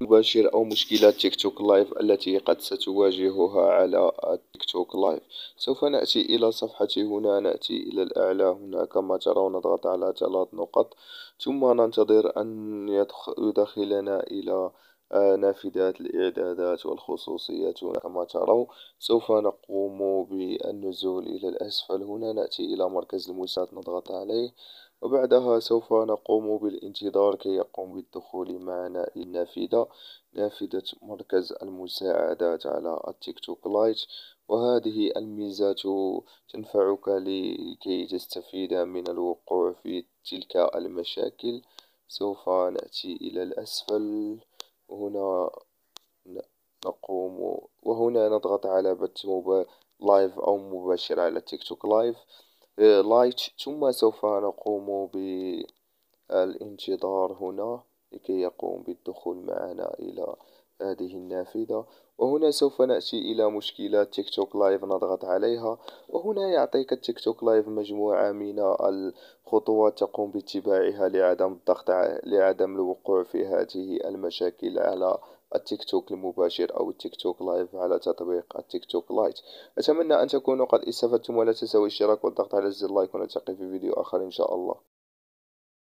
مباشر أو مشكلات تيك توك لايف التي قد ستواجهها على تيك توك لايف سوف نأتي إلى صفحتي هنا نأتي إلى الأعلى هنا كما ترون نضغط على ثلاث نقط ثم ننتظر أن يدخلنا إلى آه، نافذة الإعدادات والخصوصيات كما ترون سوف نقوم بالنزول إلى الأسفل هنا نأتي إلى مركز المساعد نضغط عليه وبعدها سوف نقوم بالانتظار كي يقوم بالدخول معنا للنافذة نافذة مركز المساعدات على التيك توك لايت وهذه الميزة تنفعك لكي تستفيد من الوقوع في تلك المشاكل سوف نأتي إلى الأسفل وهنا نقوم وهنا نضغط على بث لايف أو مباشر على تيك توك لايف إيه، لايك ثم سوف نقوم بالانتظار هنا لكي يقوم بالدخول معنا إلى هذه النافذة وهنا سوف نأتي إلى مشكلة تيك توك لايف نضغط عليها وهنا يعطيك التيك توك لايف مجموعة من الخطوات تقوم باتباعها لعدم الضغط لعدم الوقوع في هذه المشاكل على التيك توك المباشر أو التيك توك لايف على تطبيق التيك توك لايت أتمنى أن تكونوا قد استفدتم ولا تنسوا الاشتراك والضغط على زر اللايك ونلتقي في فيديو آخر إن شاء الله